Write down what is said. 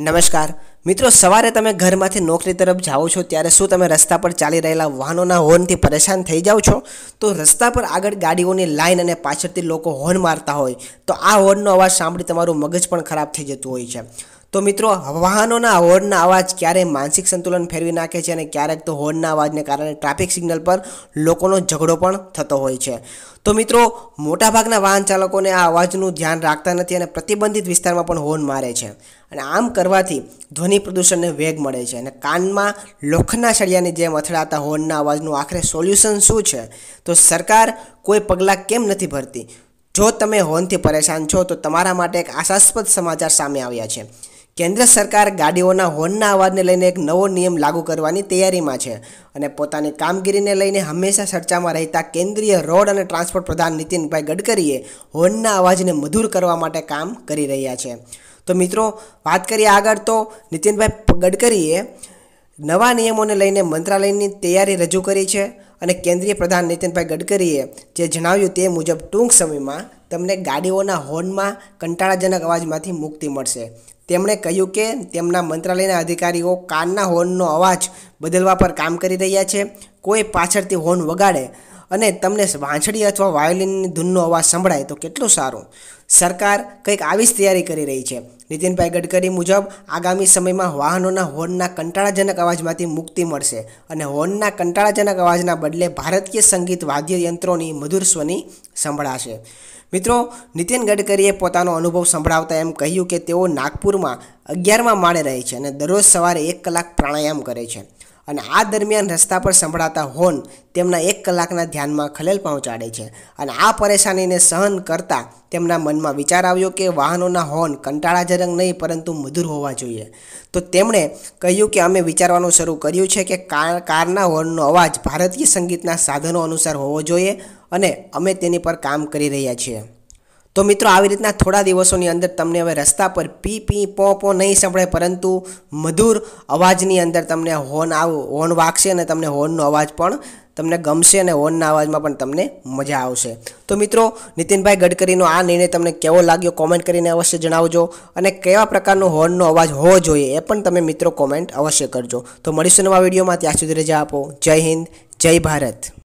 નમસ્કાર મિત્રો સવારે તમે ઘરમાંથી નોકરી તરફ જાઓ છો ત્યારે શું તમે રસ્તા પર ચાલી રહેલા વાહનોના હોર્નથી પરેશાન થઈ જાઓ છો તો રસ્તા પર આગળ ગાડીઓની લાઈન અને પાછળથી લોકો હોર્ન મારતા હોય તો આ હોર્નનો અવાજ સાંભળી તમારું મગજ પણ ખરાબ થઈ જતું હોય છે તો મિત્રો વાહનોના હોર્નના અવાજ ક્યારેય માનસિક સંતુલન ફેરવી નાખે છે અને ક્યારેક તો હોર્નના અવાજને કારણે ટ્રાફિક સિગ્નલ પર લોકોનો ઝઘડો પણ થતો હોય છે તો મિત્રો મોટાભાગના વાહન ચાલકોને આ અવાજનું ધ્યાન રાખતા નથી અને પ્રતિબંધિત વિસ્તારમાં પણ હોર્ન મારે છે અને આમ કરવાથી ધ્વનિ પ્રદૂષણને વેગ મળે છે અને કાનમાં લોખંડના સળિયાની જેમ અથડાતા હોર્નના અવાજનું આખરે સોલ્યુશન શું છે તો સરકાર કોઈ પગલાં કેમ નથી ભરતી જો તમે હોર્નથી પરેશાન છો તો તમારા માટે એક આશાસ્પદ સમાચાર સામે આવ્યા છે કેન્દ્ર સરકાર ગાડીઓના હોર્નના અવાજને લઈને એક નવો નિયમ લાગુ કરવાની તૈયારીમાં છે અને પોતાની કામગીરીને લઈને હંમેશા ચર્ચામાં રહેતા કેન્દ્રીય રોડ અને ટ્રાન્સપોર્ટ પ્રધાન નીતિનભાઈ ગડકરીએ હોર્નના અવાજને મધુર કરવા માટે કામ કરી રહ્યા છે તો મિત્રો વાત કરીએ આગળ તો નીતિનભાઈ ગડકરીએ નવા નિયમોને લઈને મંત્રાલયની તૈયારી રજૂ કરી છે અને કેન્દ્રીય પ્રધાન નીતિનભાઈ ગડકરીએ જે જણાવ્યું તે મુજબ ટૂંક સમયમાં તમને ગાડીઓના હોર્નમાં કંટાળાજનક અવાજમાંથી મુક્તિ મળશે તેમણે કહ્યું કે તેમના મંત્રાલયના અધિકારીઓ કાનના હોર્નનો અવાજ બદલવા પર કામ કરી રહ્યા છે કોઈ પાછળથી હોર્ન વગાડે અને તમને વાંછડી અથવા વાયોલિનની ધૂનનો અવાજ સંભળાય તો કેટલું સારું સરકાર કંઈક આવી જ તૈયારી કરી રહી છે નીતિનભાઈ ગડકરી મુજબ આગામી સમયમાં વાહનોના હોર્નના કંટાળાજનક અવાજમાંથી મુક્તિ મળશે અને હોર્નના કંટાળાજનક અવાજના બદલે ભારતીય સંગીત વાદ્યયંત્રોની મધુર સ્વની સંભળાશે મિત્રો નીતિન ગડકરીએ પોતાનો અનુભવ સંભળાવતા એમ કહ્યું કે તેઓ નાગપુરમાં અગિયારમાં માળે રહે છે અને દરરોજ સવારે એક કલાક પ્રાણાયામ કરે છે અને આ દરમિયાન રસ્તા પર સંભળાતા હોર્ન તેમના એક કલાકના ધ્યાનમાં ખલેલ પહોંચાડે છે અને આ પરેશાનીને સહન કરતાં તેમના મનમાં વિચાર આવ્યો કે વાહનોના હોર્ન કંટાળાજનક નહીં પરંતુ મધુર હોવા જોઈએ તો તેમણે કહ્યું કે અમે વિચારવાનું શરૂ કર્યું છે કે કાર કારના હોર્નનો અવાજ ભારતીય સંગીતના સાધનો અનુસાર હોવો જોઈએ અને અમે તેની પર કામ કરી રહ્યા છીએ તો મિત્રો આવી રીતના થોડા દિવસોની અંદર તમને હવે રસ્તા પર પી પી પો પો નહીં સંભળે પરંતુ મધુર અવાજની અંદર તમને હોર્ન આવ હોર્ન વાગશે અને તમને હોર્નનો અવાજ પણ તમને ગમશે અને હોર્નના અવાજમાં પણ તમને મજા આવશે તો મિત્રો નીતિનભાઈ ગડકરીનો આ નિર્ણય તમને કેવો લાગ્યો કોમેન્ટ કરીને અવશ્ય જણાવજો અને કેવા પ્રકારનો હોર્નનો અવાજ હોવો જોઈએ એ પણ તમે મિત્રો કોમેન્ટ અવશ્ય કરજો તો મળીશું નવા વિડીયોમાં ત્યાં સુધી રજા આપો જય હિન્દ જય ભારત